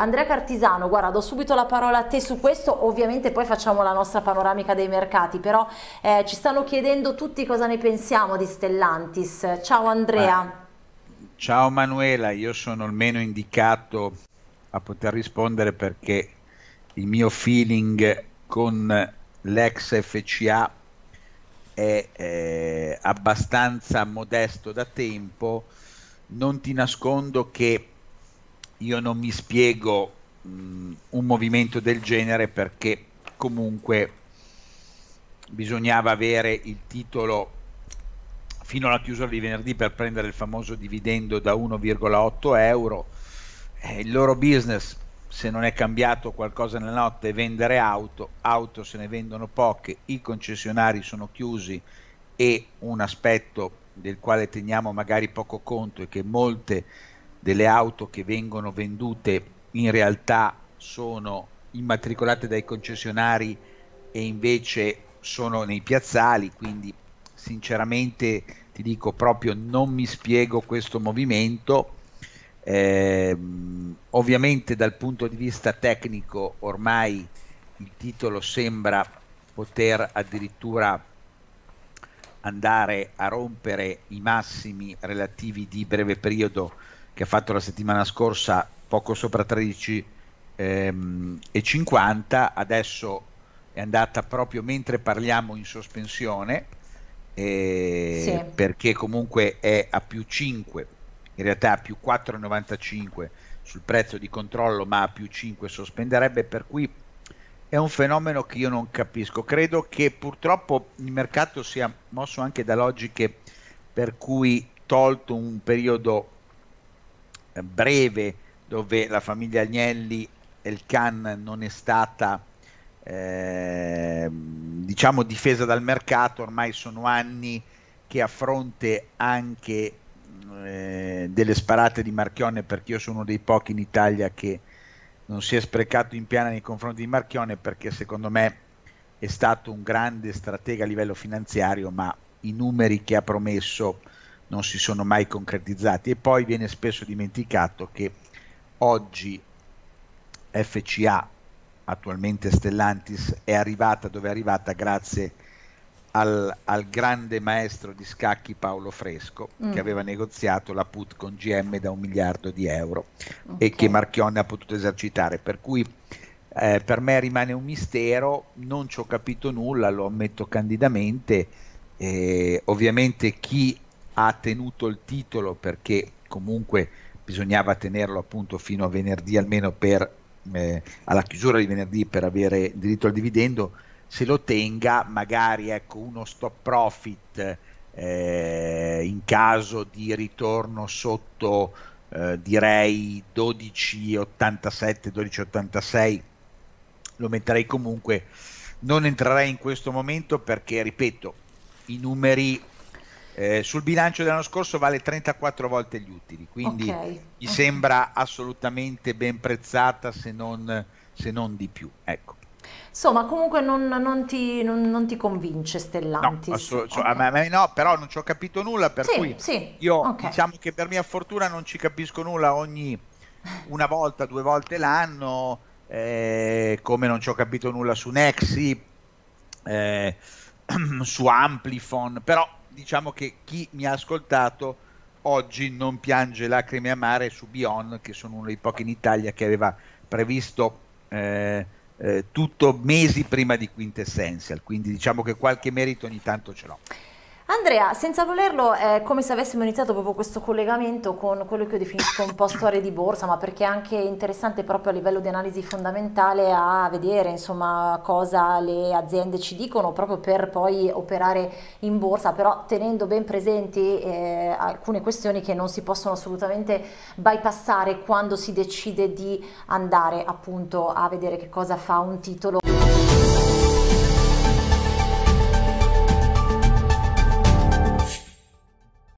Andrea Cartisano, guarda, do subito la parola a te su questo, ovviamente poi facciamo la nostra panoramica dei mercati, però eh, ci stanno chiedendo tutti cosa ne pensiamo di Stellantis. Ciao Andrea. Ma, ciao Manuela, io sono il meno indicato a poter rispondere perché il mio feeling con l'ex FCA è eh, abbastanza modesto da tempo. Non ti nascondo che io non mi spiego mh, un movimento del genere perché comunque bisognava avere il titolo fino alla chiusura di venerdì per prendere il famoso dividendo da 1,8 euro. Eh, il loro business, se non è cambiato qualcosa nella notte, è vendere auto, auto se ne vendono poche, i concessionari sono chiusi e un aspetto del quale teniamo magari poco conto è che molte delle auto che vengono vendute in realtà sono immatricolate dai concessionari e invece sono nei piazzali, quindi sinceramente ti dico proprio non mi spiego questo movimento. Eh, ovviamente dal punto di vista tecnico ormai il titolo sembra poter addirittura andare a rompere i massimi relativi di breve periodo che ha fatto la settimana scorsa poco sopra 13 ehm, e 50, adesso è andata proprio mentre parliamo in sospensione, eh, sì. perché comunque è a più 5, in realtà a più 4,95 sul prezzo di controllo, ma a più 5 sospenderebbe, per cui è un fenomeno che io non capisco. Credo che purtroppo il mercato sia mosso anche da logiche per cui tolto un periodo breve dove la famiglia Agnelli e il Can non è stata eh, diciamo difesa dal mercato, ormai sono anni che a fronte anche eh, delle sparate di Marchione, perché io sono uno dei pochi in Italia che non si è sprecato in piana nei confronti di Marchione, perché secondo me è stato un grande stratega a livello finanziario, ma i numeri che ha promesso non si sono mai concretizzati e poi viene spesso dimenticato che oggi FCA, attualmente Stellantis, è arrivata dove è arrivata grazie al, al grande maestro di scacchi Paolo Fresco mm. che aveva negoziato la put con GM da un miliardo di euro okay. e che Marchionne ha potuto esercitare. Per cui eh, per me rimane un mistero, non ci ho capito nulla, lo ammetto candidamente. Eh, ovviamente chi ha tenuto il titolo perché comunque bisognava tenerlo appunto fino a venerdì almeno per, eh, alla chiusura di venerdì per avere diritto al dividendo, se lo tenga magari ecco, uno stop profit eh, in caso di ritorno sotto eh, direi 12,87 12,86 lo metterei comunque non entrerei in questo momento perché ripeto i numeri eh, sul bilancio dell'anno scorso vale 34 volte gli utili, quindi okay. mi sembra assolutamente ben prezzata se non, se non di più. Ecco. Insomma, comunque non, non, ti, non, non, ti, convince Stellantis. No, okay. ma, ma no però non ci ho capito nulla, per sì, cui sì. io okay. diciamo che per mia fortuna non ci capisco nulla ogni una volta, due volte l'anno, eh, come non ci ho capito nulla su Nexi, eh, su Amplifon, però diciamo che chi mi ha ascoltato oggi non piange lacrime amare su Bion, che sono uno dei pochi in Italia che aveva previsto eh, eh, tutto mesi prima di Quintessential, quindi diciamo che qualche merito ogni tanto ce l'ho. Andrea, senza volerlo, è come se avessimo iniziato proprio questo collegamento con quello che io definisco un po' storie di borsa, ma perché è anche interessante proprio a livello di analisi fondamentale a vedere insomma, cosa le aziende ci dicono proprio per poi operare in borsa, però tenendo ben presenti eh, alcune questioni che non si possono assolutamente bypassare quando si decide di andare appunto a vedere che cosa fa un titolo.